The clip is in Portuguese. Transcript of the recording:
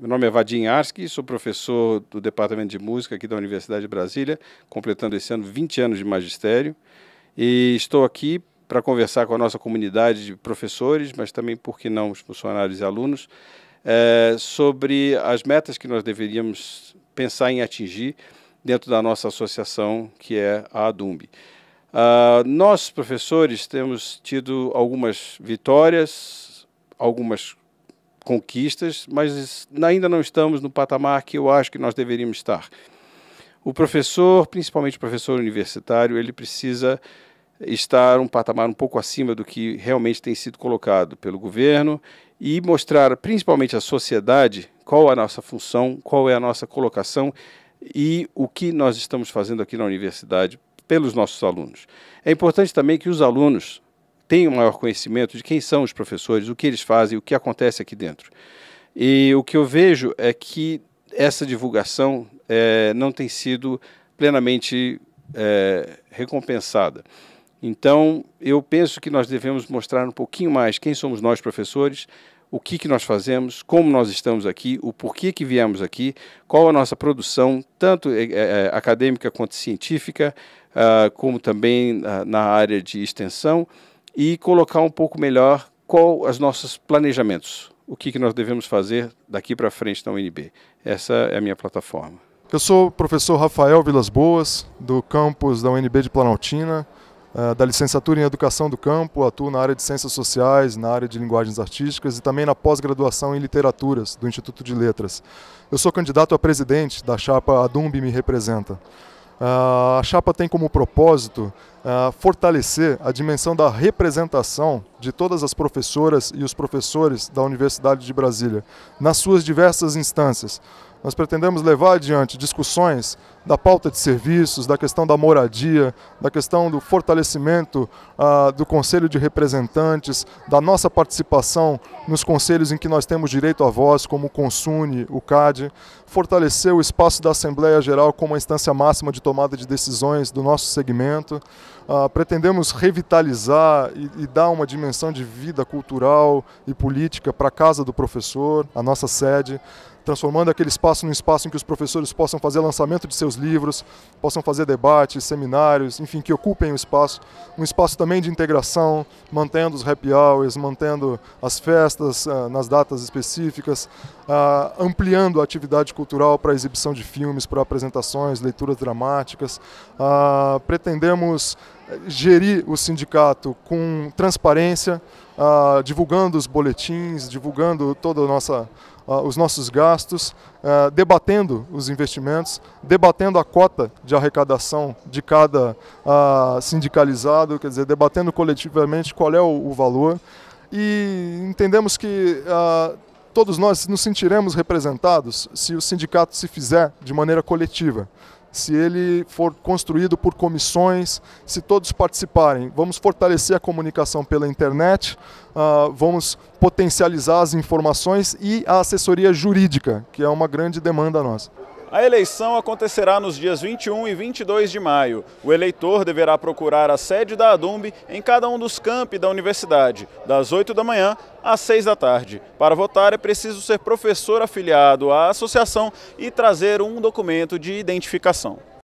Meu nome é Vadim Arski, sou professor do Departamento de Música aqui da Universidade de Brasília, completando esse ano 20 anos de magistério. E estou aqui para conversar com a nossa comunidade de professores, mas também, por que não, os funcionários e alunos, é, sobre as metas que nós deveríamos pensar em atingir dentro da nossa associação, que é a ADUMB. Uh, nós, professores, temos tido algumas vitórias, algumas conquistas, mas ainda não estamos no patamar que eu acho que nós deveríamos estar. O professor, principalmente o professor universitário, ele precisa estar um patamar um pouco acima do que realmente tem sido colocado pelo governo e mostrar principalmente à sociedade qual é a nossa função, qual é a nossa colocação e o que nós estamos fazendo aqui na universidade pelos nossos alunos. É importante também que os alunos um maior conhecimento de quem são os professores, o que eles fazem, o que acontece aqui dentro. E o que eu vejo é que essa divulgação é, não tem sido plenamente é, recompensada. Então, eu penso que nós devemos mostrar um pouquinho mais quem somos nós, professores, o que, que nós fazemos, como nós estamos aqui, o porquê que viemos aqui, qual a nossa produção, tanto é, acadêmica quanto científica, ah, como também na área de extensão e colocar um pouco melhor qual os nossos planejamentos, o que, que nós devemos fazer daqui para frente na UNB. Essa é a minha plataforma. Eu sou o professor Rafael Vilas Boas, do campus da UNB de Planaltina, eh, da licenciatura em Educação do Campo, atuo na área de Ciências Sociais, na área de Linguagens Artísticas e também na pós-graduação em Literaturas do Instituto de Letras. Eu sou candidato a presidente da chapa Adumbi Me Representa. Ah, a chapa tem como propósito é, fortalecer a dimensão da representação de todas as professoras e os professores da Universidade de Brasília, nas suas diversas instâncias. Nós pretendemos levar adiante discussões da pauta de serviços, da questão da moradia, da questão do fortalecimento uh, do Conselho de Representantes, da nossa participação nos conselhos em que nós temos direito à voz, como o Consune, o CAD, fortalecer o espaço da Assembleia Geral como a instância máxima de tomada de decisões do nosso segmento. Ah, pretendemos revitalizar e, e, dar uma dimensão de vida cultural e política para a Casa do Professor, a nossa sede transformando aquele espaço num espaço em que os professores possam fazer lançamento de seus livros, possam fazer debates, seminários, enfim, que ocupem o espaço. Um espaço também de integração, mantendo os happy hours, mantendo as festas uh, nas datas específicas, uh, ampliando a atividade cultural para exibição de filmes, para apresentações, leituras dramáticas. Uh, pretendemos gerir o sindicato com transparência, divulgando os boletins, divulgando toda a nossa os nossos gastos, eh, debatendo os investimentos, debatendo a cota de arrecadação de cada ah, sindicalizado, quer dizer, debatendo coletivamente qual é o valor. E entendemos que ah, todos nós nos sentiremos representados se o sindicato se fizer de maneira coletiva se ele for construído por comissões, se todos participarem. Vamos fortalecer a comunicação pela internet, ah, vamos potencializar as informações e a assessoria jurídica, que é uma grande demanda nossa. A eleição acontecerá nos dias 21 e 22 de maio. O eleitor deverá procurar a sede da Adumbe em cada um dos campi da universidade, das 8 da manhã às 6 da tarde. Para votar é preciso ser professor afiliado à associação e trazer um documento de identificação.